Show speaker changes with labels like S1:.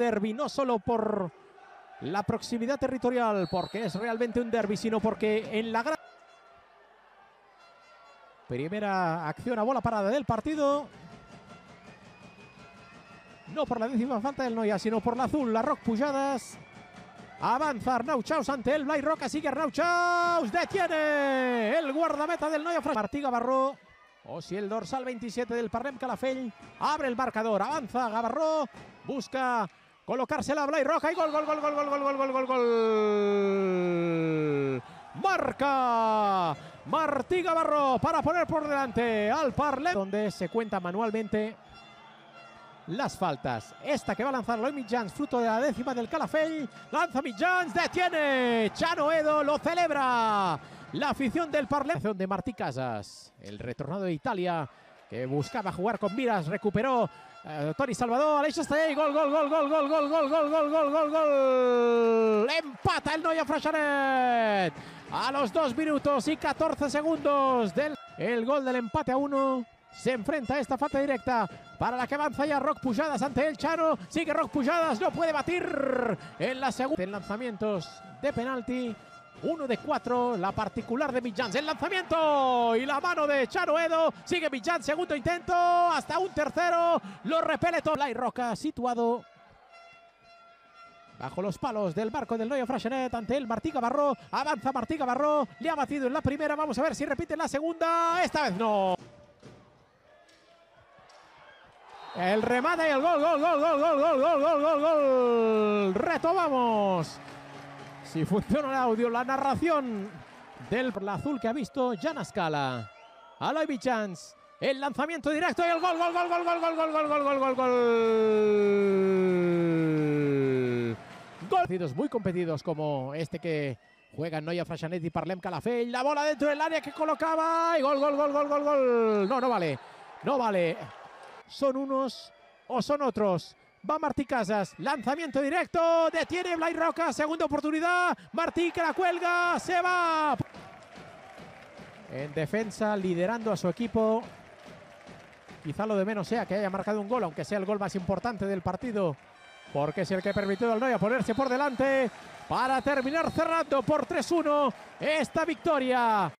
S1: derby, no solo por la proximidad territorial, porque es realmente un derby, sino porque en la gran... Primera acción a bola parada del partido. No por la décima falta del Noia, sino por la azul, la Rock Pujadas. Avanza Arnau Chaus ante el Blay Roca, sigue Arnau Chaus, detiene el guardameta del Noia. Martí Gavarró, o si el dorsal 27 del Parlem Calafell, abre el marcador, avanza Gavarró, busca Colocársela bla y Roja y gol, gol, gol, gol, gol, gol, gol, gol, gol, gol. Marca Martí Gavarro para poner por delante al Parle, donde se cuenta manualmente las faltas. Esta que va a lanzar Loy Mijans, fruto de la décima del Calafell. Lanza Mijans, detiene. Chano Edo lo celebra. La afición del Parle Donde Martí Casas, el retornado de Italia que buscaba jugar con miras, recuperó Tony Salvador, está ahí. gol, gol, gol, gol, gol, gol, gol, gol, gol, gol, gol, gol, empata el Noya Freixanet a los 2 minutos y 14 segundos del el gol del empate a 1 se enfrenta a esta falta directa para la que avanza ya Rock Pujadas ante el Chano. Sigue Rock Pujadas, no puede batir en la segunda. En lanzamientos de penalti. Uno de cuatro, la particular de Millán. El lanzamiento y la mano de Charo Sigue Millán, segundo intento, hasta un tercero. Lo repele y Roca, situado Bajo los palos del barco del Noyo Frasenet ante él Martí Gavarro. Avanza Martí Barro. Le ha batido en la primera. Vamos a ver si repite en la segunda. Esta vez no. El remate y el gol, gol, gol, gol, gol, gol, gol, gol, gol, gol. Retomamos. Si funciona el audio, la narración del azul que ha visto Jan Ascala. Aloy Chance, el lanzamiento directo y el gol, gol, gol, gol, gol, gol, gol, gol, gol, gol, gol, gol. Partidos muy competidos como este que juegan Noya Frashanet y Parlem Calafell. La bola dentro del área que colocaba y gol, gol, gol, gol, gol, gol. No, no vale, no vale. Son unos o son otros. Va Martí Casas, lanzamiento directo, detiene Blay Roca, segunda oportunidad, Martí que la cuelga, se va. En defensa, liderando a su equipo. Quizá lo de menos sea que haya marcado un gol, aunque sea el gol más importante del partido, porque es el que ha permitido al a ponerse por delante para terminar cerrando por 3-1 esta victoria.